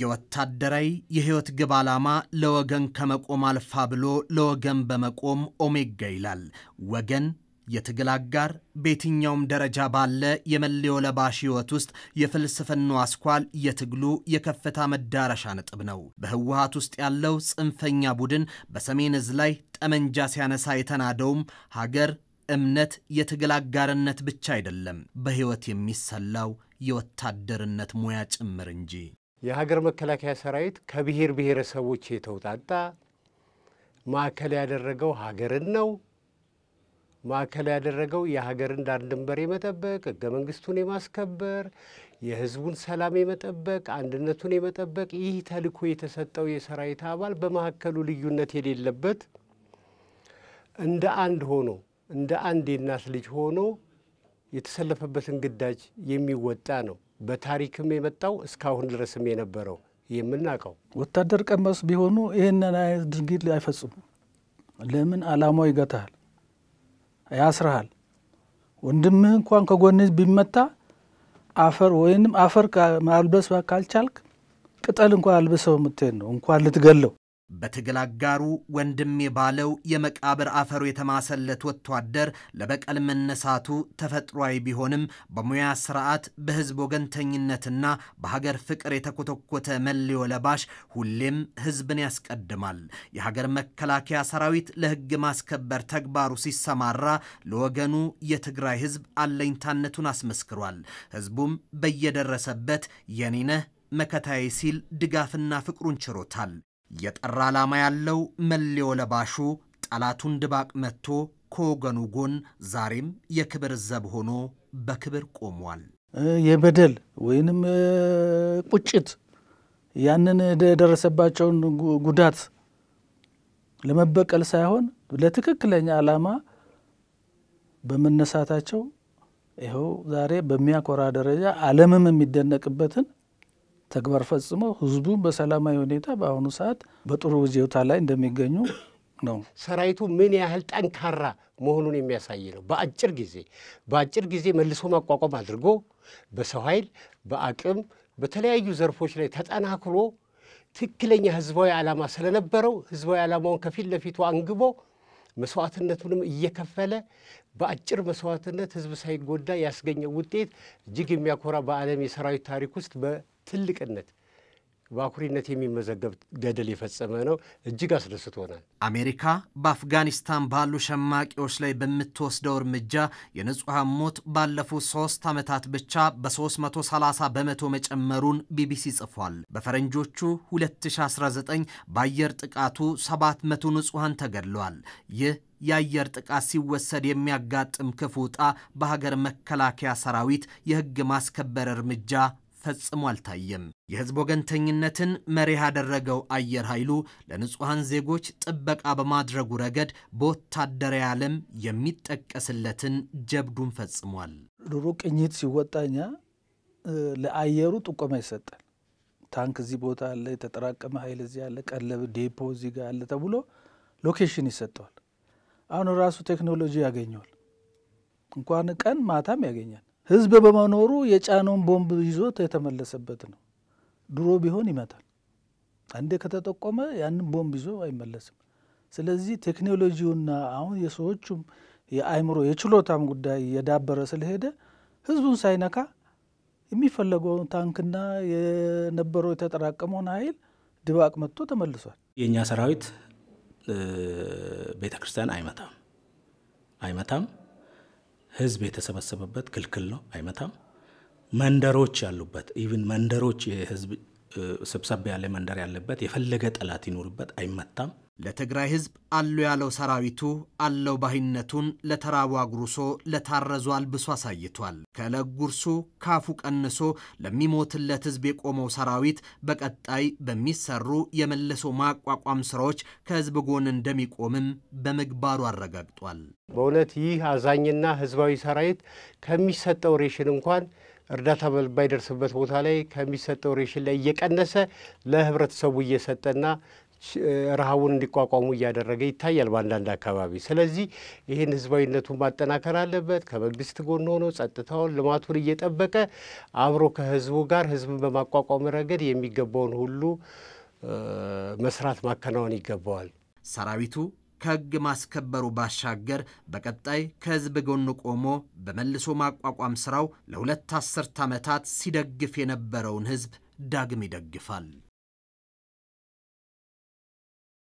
የወታደራዊ የህይወት ግብ ዓላማ ለወገን ከመቆም አልፋ ብሎ ለወገን በመቆም ኦሜጋ ይላል። ወገን የትግል አጋር በየትኛውም ደረጃ ባለ የመለዮ ለባሽ ሕይወት ውስጥ የፍልስፍናው አስኳል የትግሉ የከፍታ መዳረሻ ነጥብ ነው። በህወሀት ውስጥ ያለው ጽንፈኛ ቡድን በሰሜን እዝ ላይ ጠመንጃ ሲያነሳ የተናደውም ሀገር፣ እምነት፣ የትግል አጋርነት ብቻ አይደለም፣ በሕይወት የሚሰላው የወታደርነት ሙያ ጭምር እንጂ የሀገር መከላከያ ሰራዊት ከብሔር ብሔረሰቦች የተውጣጣ ማዕከል ያደረገው ሀገርን ነው። ማዕከል ያደረገው የሀገርን ዳር ድንበር የመጠበቅ ህገ መንግስቱን የማስከበር የህዝቡን ሰላም የመጠበቅ አንድነቱን የመጠበቅ ይህ ተልዕኮ የተሰጠው የሰራዊት አባል በመካከሉ ልዩነት የሌለበት እንደ አንድ ሆኖ እንደ አንድ የእናት ልጅ ሆኖ የተሰለፈበትን ግዳጅ የሚወጣ ነው። በታሪክም የመጣው እስካሁን ድረስም የነበረው የምናውቀው ወታደር ቀመስ ቢሆኑ ይህንን አይነት ድርጊት አይፈጽሙ። ለምን አላማው ይገታል ያስርሃል። ወንድምህ እንኳን ከጎን ቢመታ አፈር ወይንም አፈር ማልበስ ካልቻልክ ቅጠል እንኳን አልብሰው የምትሄድ ነው እንኳን ልትገለው በትግል አጋሩ ወንድሜ ባለው የመቃብር አፈሩ የተማሰለት ወታደር ለበቀል መነሳቱ ተፈጥሯዊ ቢሆንም በሙያ ስርዓት፣ በህዝብ ወገንተኝነትና በሀገር ፍቅር የተኮተኮተ መለዮ ለባሽ ሁሌም ህዝብን ያስቀድማል። የሀገር መከላከያ ሰራዊት ለህግ ማስከበር ተግባሩ ሲሰማራ ለወገኑ የትግራይ ህዝብ አለኝታነቱን አስመስክሯል። ህዝቡም በየደረሰበት የኔነህ መከታዬ ሲል ድጋፍና ፍቅሩን ችሮታል። የጠራ ዓላማ ያለው መሌዎ ለባሹ ጠላቱን ድባቅ መጥቶ ከወገኑ ጎን ዛሬም የክብር ዘብ ሆኖ በክብር ቆሟል። የበደል ወይንም ቁጭት ያንን የደረሰባቸውን ጉዳት ለመበቀል ሳይሆን ለትክክለኛ ዓላማ በመነሳታቸው ይኸው ዛሬ በሚያኮራ ደረጃ ዓለምም የሚደነቅበትን ተግባር ፈጽሞ ህዝቡ በሰላማዊ ሁኔታ በአሁኑ ሰዓት በጥሩ ዜውታ ላይ እንደሚገኙ ነው። ሰራዊቱ ምን ያህል ጠንካራ መሆኑን የሚያሳይ ነው። በአጭር ጊዜ በአጭር ጊዜ መልሶ ማቋቋም አድርጎ በሰው ኃይል፣ በአቅም፣ በተለያዩ ዘርፎች ላይ ተጠናክሮ ትክክለኛ ህዝባዊ ዓላማ ስለነበረው ህዝባዊ ዓላማውን ከፊት ለፊቱ አንግቦ መስዋዕትነቱንም እየከፈለ በአጭር መስዋዕትነት ህዝብ ሳይጎዳ ያስገኘው ውጤት እጅግ የሚያኮራ በዓለም የሰራዊት ታሪክ ውስጥ ትልቅነት በአኩሪነት የሚመዘገብ ገደል የፈጸመ ነው። እጅግ አስደስቶናል። አሜሪካ በአፍጋኒስታን ባሉ ሸማቂዎች ላይ በምትወስደው እርምጃ የንጹሐን ሞት ባለፉት ሶስት ዓመታት ብቻ በ330 በመቶ መጨመሩን ቢቢሲ ጽፏል። በፈረንጆቹ 2019 በአየር ጥቃቱ 700 ንጹሐን ተገድለዋል። ይህ የአየር ጥቃት ሲወሰድ የሚያጋጥም ክፉ ዕጣ በሀገር መከላከያ ሰራዊት የሕግ ማስከበር እርምጃ ፈጽሞ አልታየም። የህዝብ ወገንተኝነትን መሪህ ያደረገው አየር ኃይሉ ለንጹሐን ዜጎች ጥበቃ በማድረጉ ረገድ በወታደራዊ ዓለም የሚጠቀስለትን ጀብዱን ፈጽሟል። ድሮ ቅኝት ሲወጣ እኛ ለአየሩ ጥቆማ ይሰጣል። ታንክ እዚህ ቦታ አለ፣ የተጠራቀመ ኃይል እዚህ አለ፣ ቀለብ ዴፖ እዚህ ጋር አለ ተብሎ ሎኬሽን ይሰጠዋል። አሁን ራሱ ቴክኖሎጂ ያገኘዋል። እንኳን ቀን ማታም ያገኛል። ህዝብ በመኖሩ የጫነውን ቦምብ ይዞት የተመለሰበት ነው። ድሮ ቢሆን ይመታል። አንዴ ከተጠቆመ ያንን ቦምብ ይዞ አይመለስም። ስለዚህ ቴክኖሎጂውና አሁን የሰዎቹም የአእምሮ የችሎታም ጉዳይ የዳበረ ስለሄደ ህዝቡን ሳይነካ የሚፈለገውን ታንክና የነበረው የተጠራቀመውን ኃይል ድባቅ መጥቶ ተመልሷል። የእኛ ሰራዊት ቤተ ክርስቲያን አይመታም አይመታም ህዝብ የተሰበሰበበት ክልክል ነው፣ አይመታም። መንደሮች ያሉበት ኢቭን መንደሮች የህዝብ ስብሰባ ያለ መንደር ያለበት የፈለገ ጠላት ይኖርበት አይመታም። ለትግራይ ህዝብ አለው ያለው ሰራዊቱ አለው ባህነቱን ለተራቡ አጉርሶ ለታረዙ አልብሶ አሳይቷል። ከለጉርሱ ጉርሱ ካፉ ቀንሶ ለሚሞትለት ህዝብ የቆመው ሰራዊት በቀጣይ በሚሰሩ የመልሶ ማቋቋም ስራዎች ከህዝብ ጎን እንደሚቆምም በምግባሩ አረጋግጧል። በእውነት ይህ አዛኝና ህዝባዊ ሰራዊት ከሚሰጠው ሬሽን እንኳን እርዳታ ባይደርስበት ቦታ ላይ ከሚሰጠው ሬሽን ላይ እየቀነሰ ለህብረተሰቡ እየሰጠና ረሃቡን እንዲቋቋሙ እያደረገ ይታያል በአንዳንድ አካባቢ። ስለዚህ ይህን ህዝባዊነቱን ማጠናከር አለበት። ከመንግስት ጎን ሆኖ ጸጥታውን፣ ልማቱን እየጠበቀ አብሮ ከህዝቡ ጋር ህዝብን በማቋቋም ረገድ የሚገባውን ሁሉ መስራት ማከናወን ይገባዋል። ሰራዊቱ ከህግ ማስከበሩ ባሻገር በቀጣይ ከህዝብ ጎን ቆሞ በመልሶ ማቋቋም ስራው ለሁለት አስርት ዓመታት ሲደግፍ የነበረውን ህዝብ ዳግም ይደግፋል።